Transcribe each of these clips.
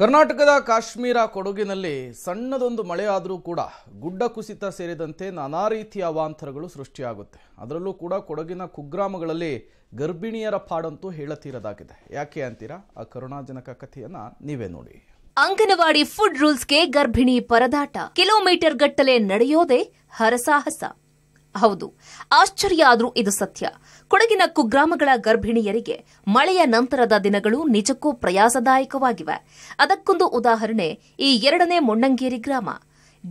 ಕರ್ನಾಟಕದ ಕಾಶ್ಮೀರ ಕೊಡಗಿನಲ್ಲಿ ಸಣ್ಣದೊಂದು ಮಳೆಯಾದರೂ ಕೂಡ ಗುಡ್ಡ ಕುಸಿತ ಸೇರಿದಂತೆ ನಾನಾ ರೀತಿಯ ಅವಾಂತರಗಳು ಸೃಷ್ಟಿಯಾಗುತ್ತೆ ಅದರಲ್ಲೂ ಕೂಡ ಕೊಡಗಿನ ಕುಗ್ರಾಮಗಳಲ್ಲಿ ಗರ್ಭಿಣಿಯರ ಪಾಡಂತೂ ಹೇಳತೀರದಾಗಿದೆ ಯಾಕೆ ಅಂತೀರಾ ಆ ಕರುಣಾಜನಕ ಕಥೆಯನ್ನ ನೀವೇ ನೋಡಿ ಅಂಗನವಾಡಿ ಫುಡ್ ರೂಲ್ಸ್ಗೆ ಗರ್ಭಿಣಿ ಪರದಾಟ ಕಿಲೋಮೀಟರ್ ಗಟ್ಟಲೆ ನಡೆಯೋದೇ ಹರಸಾಹಸ ಹೌದು ಆಶ್ಚರ್ಯ ಆದರೂ ಇದು ಸತ್ಯ ಕೊಡಗಿನ ಕುಗ್ರಾಮಗಳ ಗರ್ಭಿಣಿಯರಿಗೆ ಮಳೆಯ ನಂತರದ ದಿನಗಳು ನಿಜಕ್ಕೂ ಪ್ರಯಾಸದಾಯಕವಾಗಿವೆ ಅದಕ್ಕೊಂದು ಉದಾಹರಣೆ ಈ ಎರಡನೇ ಮೊಣ್ಣಂಗೇರಿ ಗ್ರಾಮ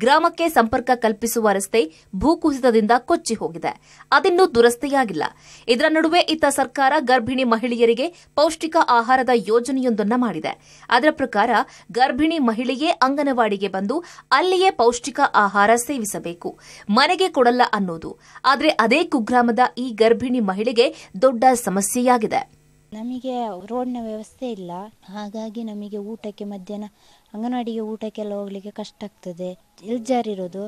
ಗ್ರಾಮಕ್ಕೆ ಸಂಪರ್ಕ ಕಲ್ಪಿಸುವ ರಸ್ತೆ ಭೂಕುಸಿತದಿಂದ ಕೊಚ್ಚಿ ಹೋಗಿದೆ ಅದಿನ್ನೂ ದುರಸ್ತಿಯಾಗಿಲ್ಲ ಇದರ ನಡುವೆ ಇತ್ತ ಸರ್ಕಾರ ಗರ್ಭಿಣಿ ಮಹಿಳೆಯರಿಗೆ ಪೌಷ್ಟಿಕ ಆಹಾರದ ಯೋಜನೆಯೊಂದನ್ನು ಮಾಡಿದೆ ಅದರ ಪ್ರಕಾರ ಗರ್ಭಿಣಿ ಮಹಿಳೆಯೇ ಅಂಗನವಾಡಿಗೆ ಬಂದು ಅಲ್ಲಿಯೇ ಪೌಷ್ಟಿಕ ಆಹಾರ ಸೇವಿಸಬೇಕು ಮನೆಗೆ ಕೊಡಲ್ಲ ಅನ್ನೋದು ಆದರೆ ಅದೇ ಕುಗ್ರಾಮದ ಈ ಗರ್ಭಿಣಿ ಮಹಿಳೆಗೆ ದೊಡ್ಡ ಸಮಸ್ಯೆಯಾಗಿದೆ ನಮಗೆ ರೋಡ್ನ ವ್ಯವಸ್ಥೆ ಇಲ್ಲ ಹಾಗಾಗಿ ನಮಗೆ ಊಟಕ್ಕೆ ಮಧ್ಯಾಹ್ನ ಅಂಗನವಾಡಿಗೆ ಊಟಕ್ಕೆಲ್ಲ ಹೋಗ್ಲಿಕ್ಕೆ ಕಷ್ಟ ಆಗ್ತದೆ ಎಲ್ಲಿ ಜಾರಿರೋದು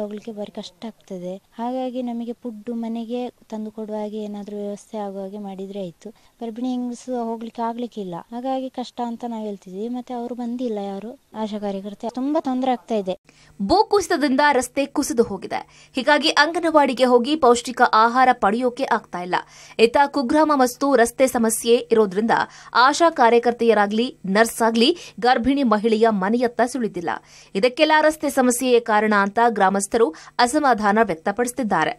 ಹೋಗ್ಲಿಕ್ಕೆ ಬಾರಿ ಕಷ್ಟ ಆಗ್ತದೆ ಹಾಗಾಗಿ ನಮಗೆ ಫುಡ್ಡು ಮನೆಗೆ ತಂದು ಕೊಡುವ ಹಾಗೆ ಏನಾದರೂ ವ್ಯವಸ್ಥೆ ಆಗೋ ಹಾಗೆ ಮಾಡಿದರೆ ಆಯಿತು ಗರ್ಭಿಣಿ ಹೆಂಗಸು ಹೋಗ್ಲಿಕ್ಕೆ ಆಗ್ಲಿಕ್ಕಿಲ್ಲ ಹಾಗಾಗಿ ಕಷ್ಟ ಅಂತ ನಾವು ಹೇಳ್ತಿದ್ವಿ ಮತ್ತೆ ಅವರು ಬಂದಿಲ್ಲ ಯಾರು ಆಶಾ ಕಾರ್ಯಕರ್ತೆ ತುಂಬಾ ತೊಂದರೆ ಆಗ್ತಾ ಇದೆ ಭೂಕುಸಿತದಿಂದ ರಸ್ತೆ ಕುಸಿದು ಹೋಗಿದೆ ಹೀಗಾಗಿ ಅಂಗನವಾಡಿಗೆ ಹೋಗಿ ಪೌಷ್ಟಿಕ ಆಹಾರ ಪಡೆಯೋಕೆ ಆಗ್ತಾ ಇಲ್ಲ ಇತ್ತ ಕುಗ್ರಾಮ ವಸ್ತು ರಸ್ತೆ ಸಮಸ್ಯೆ ಇರೋದ್ರಿಂದ ಆಶಾ ಕಾರ್ಯಕರ್ತೆಯರಾಗ್ಲಿ ನರ್ಸ್ ಆಗ್ಲಿ ಗರ್ಭಿಣಿ ಮಹಿಳೆಯ ಮನೆಯತ್ತ ಸುಳಿದಿಲ್ಲ ಇದಕ್ಕೆಲ್ಲ ರಸ್ತೆ ಸಮಸ್ಯೆಯೇ ಕಾರಣ ಅಂತ ಗ್ರಾಮಸ್ಥರು ಅಸಮಾಧಾನ ವ್ಯಕ್ತಪಡಿಸುತ್ತಿದ್ದಾರೆ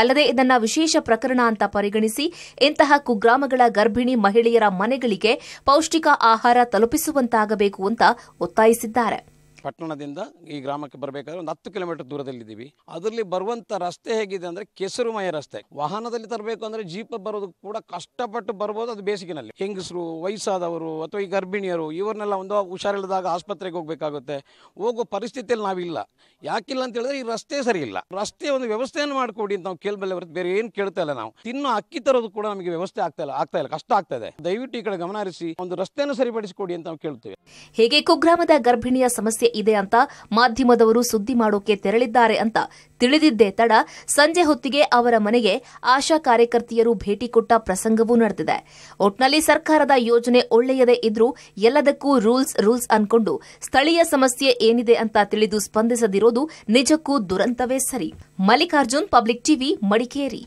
ಅಲ್ಲದೆ ಇದನ್ನ ವಿಶೇಷ ಪ್ರಕರಣ ಅಂತ ಪರಿಗಣಿಸಿ ಇಂತಹ ಕುಗ್ರಾಮಗಳ ಗರ್ಭಿಣಿ ಮಹಿಳೆಯರ ಮನೆಗಳಿಗೆ ಪೌಷ್ಟಿಕ ಆಹಾರ ತಲುಪಿಸುವಂತಾಗಬೇಕು ಅಂತ ಒತ್ತಾಯಿಸಿದ್ದಾರೆ ಪಟ್ಟಣದಿಂದ ಈ ಗ್ರಾಮಕ್ಕೆ ಬರಬೇಕಾದ್ರೆ ಒಂದು ಹತ್ತು ಕಿಲೋಮೀಟರ್ ದೂರದಲ್ಲಿದ್ದೀವಿ ಅದರಲ್ಲಿ ಬರುವಂಥ ರಸ್ತೆ ಹೇಗಿದೆ ಅಂದರೆ ಕೆಸರುಮಯ ರಸ್ತೆ ವಾಹನದಲ್ಲಿ ತರಬೇಕು ಅಂದರೆ ಜೀಪ್ ಬರೋದು ಕೂಡ ಕಷ್ಟಪಟ್ಟು ಬರ್ಬೋದು ಅದು ಬೇಸಿಗೆನಲ್ಲಿ ಹೆಂಗಸರು ವಯಸ್ಸಾದವರು ಅಥವಾ ಈ ಗರ್ಭಿಣಿಯರು ಇವ್ರನ್ನೆಲ್ಲ ಒಂದು ಹುಷಾರಿಲ್ಲದಾಗ ಆಸ್ಪತ್ರೆಗೆ ಹೋಗಬೇಕಾಗುತ್ತೆ ಹೋಗೋ ಪರಿಸ್ಥಿತಿಯಲ್ಲಿ ನಾವಿಲ್ಲ ಯಾಕಿಲ್ಲ ಅಂತ ಹೇಳಿದ್ರೆ ಈ ರಸ್ತೆ ಸರಿ ಇಲ್ಲ ರಸ್ತೆ ಒಂದು ವ್ಯವಸ್ಥೆಯನ್ನು ಮಾಡಿಕೊಡಿ ಅಂತ ನಾವು ಕೇಳಬಲ್ಲ ಬರುತ್ತೆ ಬೇರೆ ಏನು ಕೇಳ್ತಾ ಇಲ್ಲ ನಾವು ತಿನ್ನೋ ಅಕ್ಕಿ ತರೋದು ಕೂಡ ನಮಗೆ ವ್ಯವಸ್ಥೆ ಆಗ್ತಾ ಇಲ್ಲ ಆಗ್ತಾ ಇಲ್ಲ ಕಷ್ಟ ಆಗ್ತಾ ಇದೆ ದಯವಿಟ್ಟು ಈ ಕಡೆ ಗಮನ ಹರಿಸಿ ಒಂದು ರಸ್ತೆಯನ್ನು ಸರಿಪಡಿಸಿಕೊಡಿ ಅಂತ ನಾವು ಕೇಳ್ತೇವೆ ಹೇಗೆ ಕುಗ್ರಾಮದ ಗರ್ಭಿಣಿಯ ಸಮಸ್ಯೆ ಇದೆ ಅಂತ ಮಾಧ್ಯಮದವರು ಸುದ್ದಿ ಮಾಡೋಕೆ ತೆರಳಿದ್ದಾರೆ ಅಂತ ತಿಳಿದಿದ್ದೇ ತಡ ಸಂಜೆ ಹೊತ್ತಿಗೆ ಅವರ ಮನೆಗೆ ಆಶಾ ಕಾರ್ಯಕರ್ತೆಯರು ಭೇಟಿ ಕೊಟ್ಟ ಪ್ರಸಂಗವೂ ನಡೆದಿದೆ ಒಟ್ನಲ್ಲಿ ಸರ್ಕಾರದ ಯೋಜನೆ ಒಳ್ಳೆಯದೇ ಇದ್ರೂ ಎಲ್ಲದಕ್ಕೂ ರೂಲ್ಸ್ ರೂಲ್ಸ್ ಅನ್ಕೊಂಡು ಸ್ಥಳೀಯ ಸಮಸ್ಯೆ ಏನಿದೆ ಅಂತ ತಿಳಿದು ಸ್ಪಂದಿಸದಿರೋದು ನಿಜಕ್ಕೂ ದುರಂತವೇ ಸರಿ ಮಲ್ಲಿಕಾರ್ಜುನ್ ಪಬ್ಲಿಕ್ ಟಿವಿ ಮಡಿಕೇರಿ